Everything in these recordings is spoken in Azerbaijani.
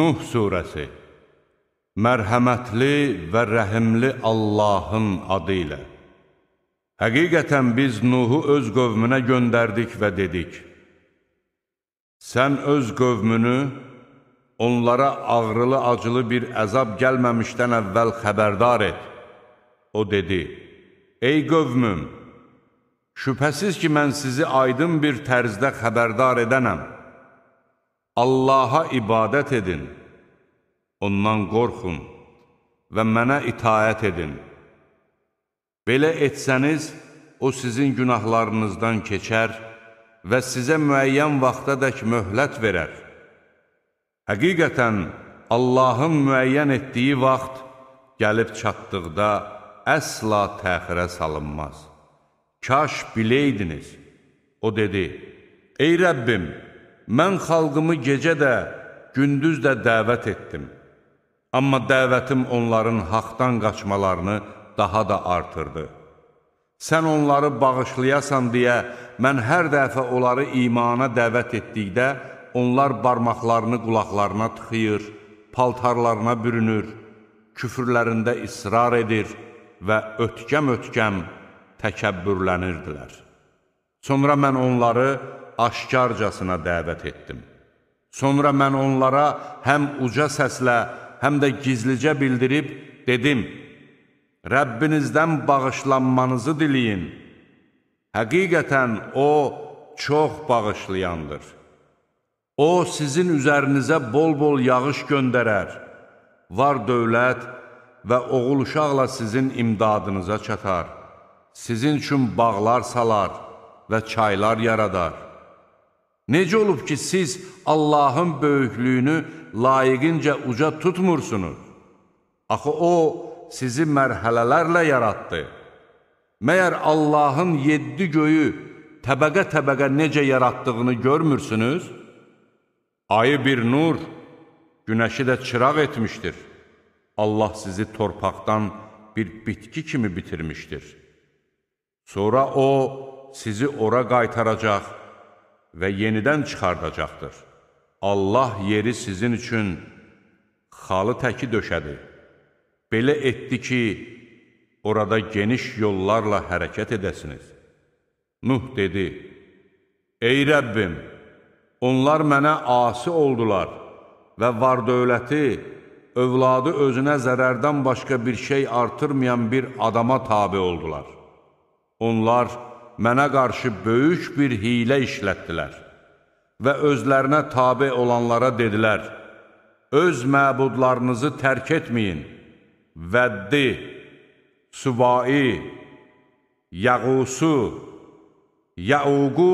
Nuh surəsi Mərhəmətli və rəhimli Allahın adı ilə Həqiqətən biz Nuhu öz qövmünə göndərdik və dedik Sən öz qövmünü onlara ağrılı-acılı bir əzab gəlməmişdən əvvəl xəbərdar et O dedi Ey qövmüm, şübhəsiz ki, mən sizi aydın bir tərzdə xəbərdar edənəm Allaha ibadət edin, ondan qorxun və mənə itaət edin. Belə etsəniz, o sizin günahlarınızdan keçər və sizə müəyyən vaxtadək möhlət verər. Həqiqətən, Allahın müəyyən etdiyi vaxt gəlib çatdıqda əsla təxirə salınmaz. Kaş biləydiniz, o dedi, Ey Rəbbim, mən xalqımı gecə də, gündüz də dəvət etdim. Amma dəvətim onların haqdan qaçmalarını daha da artırdı. Sən onları bağışlayasan deyə mən hər dəfə onları imana dəvət etdikdə, onlar barmaqlarını qulaqlarına tıxıyır, paltarlarına bürünür, küfürlərində israr edir və ötkəm-ötkəm təkəbbürlənirdilər. Sonra mən onları aşkarcasına dəvət etdim. Sonra mən onlara həm uca səslə, həm də gizlicə bildirib dedim, Rəbbinizdən bağışlanmanızı diliyin. Həqiqətən O çox bağışlayandır. O sizin üzərinizə bol-bol yağış göndərər, var dövlət və oğul uşaqla sizin imdadınıza çatar, sizin üçün bağlar salar və çaylar yaradar. Necə olub ki, siz Allahın böyüklüyünü layiqincə uca tutmursunuz? Axı O sizi mərhələlərlə yaratdı. Məyər Allahın yeddi göyü təbəqə-təbəqə necə yaratdığını görmürsünüz? Ayı bir nur, günəşi də çıraq etmişdir. Allah sizi torpaqdan bir bitki kimi bitirmişdir. Sonra O sizi ora qaytaracaq, və yenidən çıxardacaqdır. Allah yeri sizin üçün xalı təki döşədi. Belə etdi ki, orada geniş yollarla hərəkət edəsiniz. Nuh dedi, Ey Rəbbim, onlar mənə asi oldular və var-dövləti, övladı özünə zərərdən başqa bir şey artırmayan bir adama tabi oldular. Onlar, mənə qarşı böyük bir hilə işlətdilər və özlərinə tabi olanlara dedilər, öz məbudlarınızı tərk etməyin, vəddi, süvai, yağusu, yauqu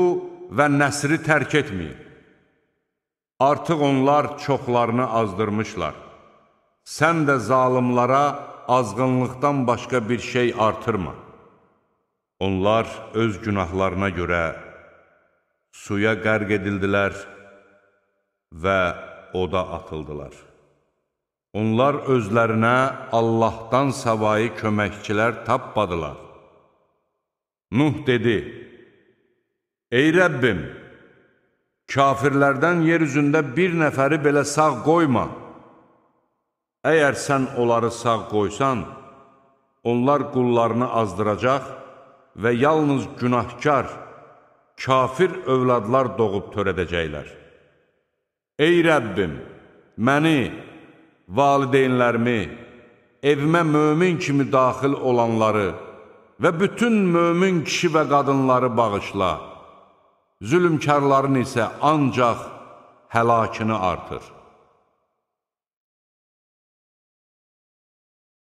və nəsri tərk etməyin. Artıq onlar çoxlarını azdırmışlar. Sən də zalimlara azğınlıqdan başqa bir şey artırma.'' Onlar öz günahlarına görə suya qərq edildilər və oda atıldılar. Onlar özlərinə Allahdan savayı köməkçilər tapmadılar. Nuh dedi, Ey Rəbbim, kafirlərdən yer üzündə bir nəfəri belə sağ qoyma. Əgər sən onları sağ qoysan, onlar qullarını azdıracaq və yalnız günahkar, kafir övladlar doğub törədəcəklər. Ey Rəbbim, məni, valideynlərimi, evimə mömin kimi daxil olanları və bütün mömin kişi və qadınları bağışla, zülümkarların isə ancaq həlakını artır.